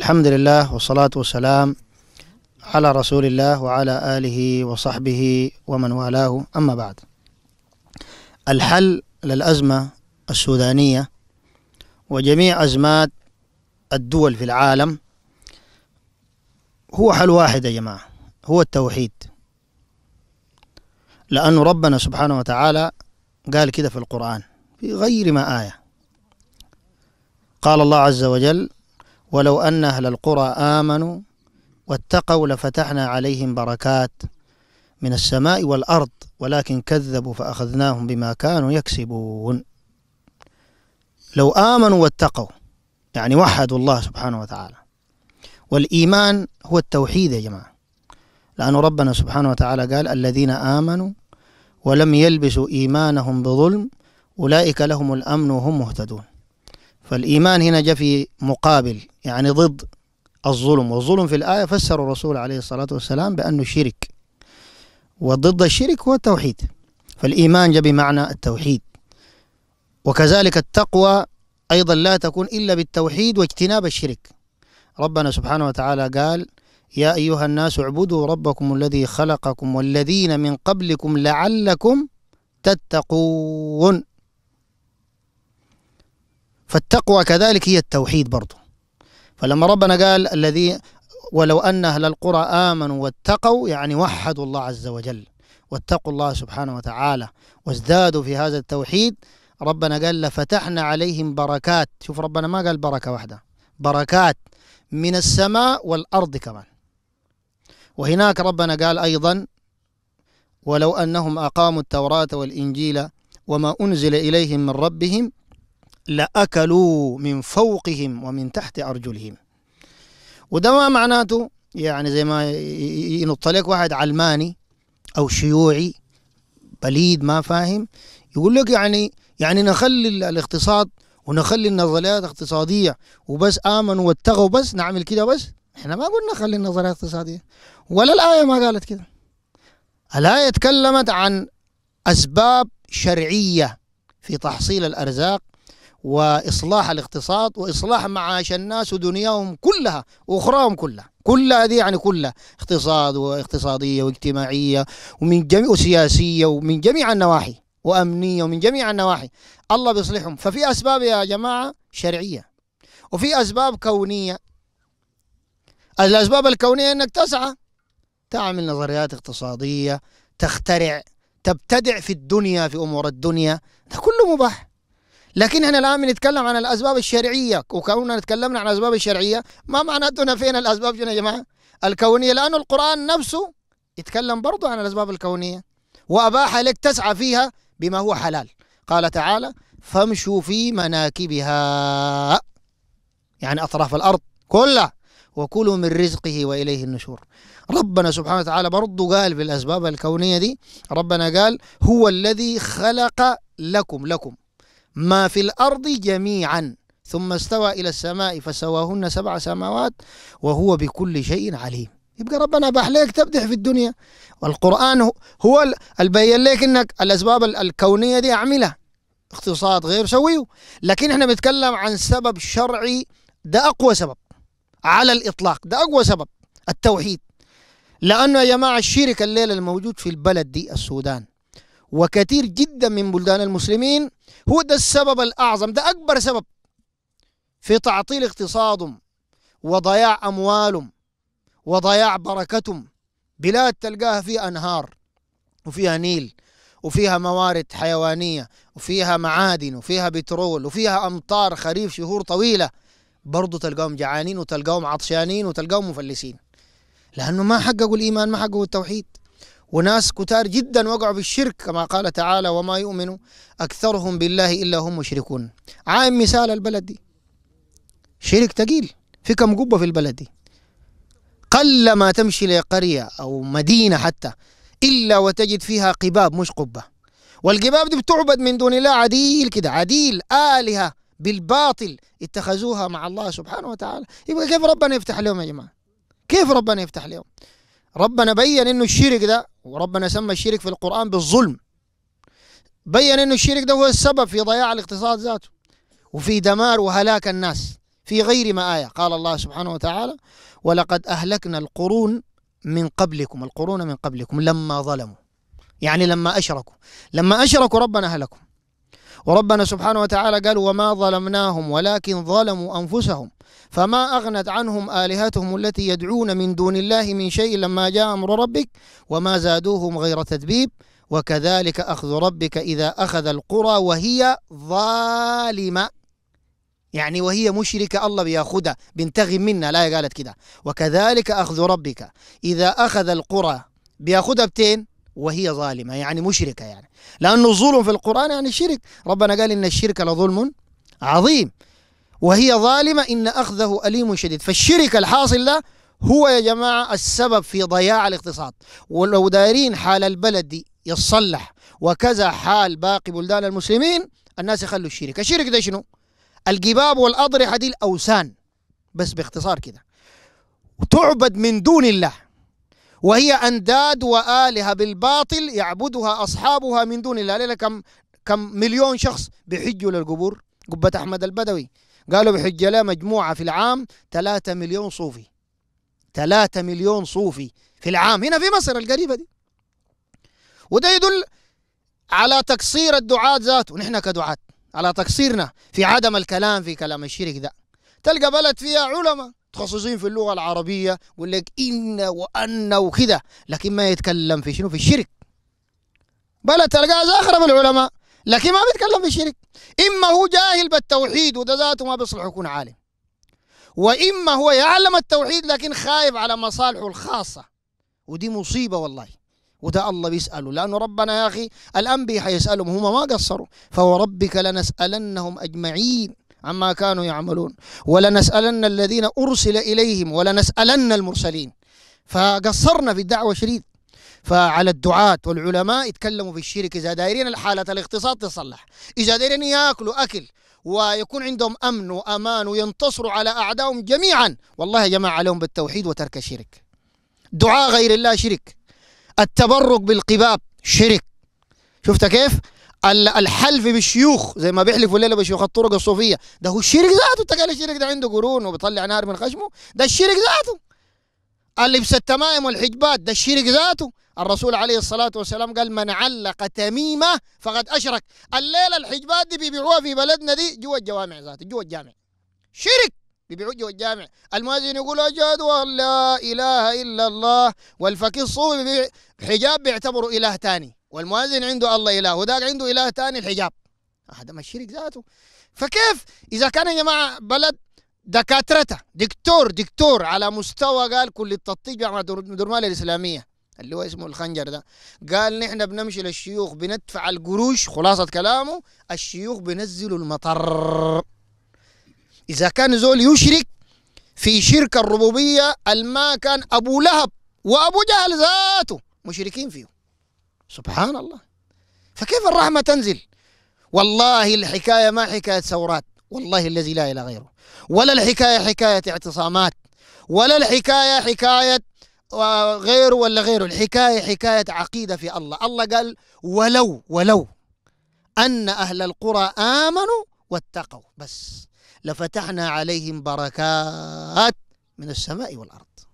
الحمد لله والصلاة والسلام على رسول الله وعلى آله وصحبه ومن والاه أما بعد الحل للأزمة السودانية وجميع أزمات الدول في العالم هو حل واحد يا جماعة هو التوحيد لأن ربنا سبحانه وتعالى قال كده في القرآن في غير ما آية قال الله عز وجل ولو أن أهل القرى آمنوا واتقوا لفتحنا عليهم بركات من السماء والأرض ولكن كذبوا فأخذناهم بما كانوا يكسبون لو آمنوا واتقوا يعني وحدوا الله سبحانه وتعالى والإيمان هو التوحيد يا جماعة لأن ربنا سبحانه وتعالى قال الذين آمنوا ولم يلبسوا إيمانهم بظلم أولئك لهم الأمن وهم مهتدون فالإيمان هنا جاء في مقابل يعني ضد الظلم والظلم في الآية فسر الرسول عليه الصلاة والسلام بأنه شرك وضد الشرك هو التوحيد فالإيمان جاء بمعنى التوحيد وكذلك التقوى أيضا لا تكون إلا بالتوحيد واجتناب الشرك ربنا سبحانه وتعالى قال يا أيها الناس اعبدوا ربكم الذي خلقكم والذين من قبلكم لعلكم تتقون فالتقوى كذلك هي التوحيد برضه فلما ربنا قال الذي ولو أن أهل القرى آمنوا واتقوا يعني وحدوا الله عز وجل واتقوا الله سبحانه وتعالى وازدادوا في هذا التوحيد ربنا قال لفتحنا عليهم بركات شوف ربنا ما قال بركة واحدة بركات من السماء والأرض كمان وهناك ربنا قال أيضا ولو أنهم أقاموا التوراة والإنجيل وما أنزل إليهم من ربهم لأكلوا من فوقهم ومن تحت أرجلهم وده ما معناته يعني زي ما ينط لك واحد علماني أو شيوعي بليد ما فاهم يقول لك يعني يعني نخلي الاقتصاد ونخلي النظريات اقتصادية وبس آمنوا واتقوا بس نعمل كده بس احنا ما قلنا خلي النظريات اقتصادية ولا الآية ما قالت كده الآية تكلمت عن أسباب شرعية في تحصيل الأرزاق واصلاح الاقتصاد واصلاح معاش الناس ودنياهم كلها واخراهم كلها كلها هذه يعني كلها اقتصاد واقتصاديه واجتماعيه ومن جميع وسياسيه ومن جميع النواحي وامنيه ومن جميع النواحي الله بيصلحهم ففي اسباب يا جماعه شرعيه وفي اسباب كونيه الاسباب الكونيه انك تسعى تعمل نظريات اقتصاديه تخترع تبتدع في الدنيا في امور الدنيا ده كله مباح لكن احنا الان بنتكلم عن الاسباب الشرعيه وكوننا تكلمنا عن الاسباب الشرعيه ما معناته فين الاسباب يا جماعه الكونيه لانه القران نفسه يتكلم برضه عن الاسباب الكونيه واباح لك تسعى فيها بما هو حلال قال تعالى فامشوا في مناكبها يعني اطراف الارض كلها وكلوا من رزقه واليه النشور ربنا سبحانه وتعالى برضه قال بالاسباب الكونيه دي ربنا قال هو الذي خلق لكم لكم ما في الأرض جميعا ثم استوى إلى السماء فسواهن سبع سماوات وهو بكل شيء عليم يبقى ربنا باح لك تبدح في الدنيا والقرآن هو البين لك أنك الأسباب الكونية دي أعملها اقتصاد غير سويه لكن احنا بنتكلم عن سبب شرعي ده أقوى سبب على الإطلاق ده أقوى سبب التوحيد لأنه يا جماعة الشرك الليلة الموجود في البلد دي السودان وكثير جدا من بلدان المسلمين هو ده السبب الأعظم ده أكبر سبب في تعطيل اقتصادهم وضياع أموالهم وضياع بركتهم بلاد تلقاها فيها أنهار وفيها نيل وفيها موارد حيوانية وفيها معادن وفيها بترول وفيها أمطار خريف شهور طويلة برضو تلقاهم جعانين وتلقاهم عطشانين وتلقاهم مفلسين لأنه ما حققوا الإيمان ما حققوا التوحيد وناس كتار جدا وقعوا بالشرك كما قال تعالى وما يؤمن أكثرهم بالله إلا هم مشركون عام مثال البلد دي شرك تقيل في كم قبة في البلد دي قل ما تمشي لقرية أو مدينة حتى إلا وتجد فيها قباب مش قبة والقباب دي بتعبد من دون الله عديل كده عديل آلهة بالباطل اتخذوها مع الله سبحانه وتعالى يبقى كيف ربنا يفتح لهم يا جماعة كيف ربنا يفتح لهم ربنا بين انه الشرك ده وربنا سمى الشرك في القرآن بالظلم بين انه الشرك ده هو السبب في ضياع الاقتصاد ذاته وفي دمار وهلاك الناس في غير ما آية قال الله سبحانه وتعالى ولقد أهلكنا القرون من قبلكم القرون من قبلكم لما ظلموا يعني لما أشركوا لما أشركوا ربنا أهلكم وربنا سبحانه وتعالى قال وما ظلمناهم ولكن ظلموا أنفسهم فما أغنت عنهم آلهتهم التي يدعون من دون الله من شيء لما جاء أمر ربك وما زادوهم غير تتبيب وكذلك أخذ ربك إذا أخذ القرى وهي ظالمة يعني وهي مشركة الله بياخدها بنتغي منها لا قالت كده وكذلك أخذ ربك إذا أخذ القرى بياخدها بتين وهي ظالمة يعني مشركة يعني لأنه الظلم في القرآن يعني شرك ربنا قال إن الشرك لظلم عظيم وهي ظالمة إن أخذه أليم شديد فالشرك الحاصل ده هو يا جماعة السبب في ضياع الاقتصاد ولو دايرين حال البلد دي يتصلح وكذا حال باقي بلدان المسلمين الناس يخلوا الشرك الشرك ده شنو الجباب والأضرحة دي الأوثان بس باختصار كده تعبد من دون الله وهي أنداد وآلهة بالباطل يعبدها أصحابها من دون الله ليلة كم كم مليون شخص بيحجوا للقبور قبة أحمد البدوي قالوا بيحج لها مجموعة في العام 3 مليون صوفي 3 مليون صوفي في العام هنا في مصر القريبة دي وده يدل على تقصير الدعاة ذاته نحن كدعاة على تقصيرنا في عدم الكلام في كلام الشرك ده تلقى بلد فيها علماء متخصصين في اللغه العربيه يقول لك ان وان وكذا لكن ما يتكلم في شنو في الشرك بل تلقاه من العلماء لكن ما بيتكلم في الشرك اما هو جاهل بالتوحيد وده ذاته ما بيصلح يكون عالم واما هو يعلم التوحيد لكن خايف على مصالحه الخاصه ودي مصيبه والله وده الله بيسأله لأنه ربنا يا أخي الأنبياء حيسألهم هم ما قصروا فوربك لنسألنهم أجمعين عما كانوا يعملون ولنسألن الذين أرسل إليهم ولنسألن المرسلين فقصرنا في الدعوة شديد فعلى الدعاة والعلماء يتكلموا في الشرك إذا دايرين حالة الاقتصاد تصلح إذا دايرين يأكلوا أكل ويكون عندهم أمن وأمان وينتصروا على أعدائهم جميعا والله يا جماعة عليهم بالتوحيد وترك الشرك دعاء غير الله شرك التبرك بالقباب شرك شفت كيف الحلف بالشيوخ زي ما بيحلفوا الليله بشيوخ الطرق الصوفيه ده هو الشرك ذاته انت قال الشرك ده عنده قرون وبيطلع نار من خشمه ده الشرك ذاته اللبس التمائم والحجبات ده الشرك ذاته الرسول عليه الصلاة والسلام قال من علق تميمة فقد أشرك الليلة الحجبات دي بيبيعوها في بلدنا دي جوا الجوامع ذاته جوا الجامع شرك بيبيعوه جوا الجامع المؤذن يقول أشهد أن لا إله إلا الله والفقيه الصوفي حجاب بيعتبره إله تاني والمؤذن عنده الله إله وذاك عنده إله ثاني الحجاب هذا ما الشرك ذاته فكيف إذا كان يا جماعة بلد دكاترتها دكتور دكتور على مستوى قال كل التطبيق مع درمال الإسلامية اللي هو اسمه الخنجر ده قال نحن بنمشي للشيوخ بندفع القروش خلاصة كلامه الشيوخ بنزلوا المطر إذا كان زول يشرك في شرك الربوبية الما كان أبو لهب وأبو جهل ذاته مشركين فيه سبحان الله فكيف الرحمة تنزل والله الحكاية ما حكاية ثورات والله الذي لا إله غيره ولا الحكاية حكاية اعتصامات ولا الحكاية حكاية آه، غيره ولا غيره الحكاية حكاية عقيدة في الله الله قال ولو ولو أن أهل القرى آمنوا واتقوا بس لفتحنا عليهم بركات من السماء والأرض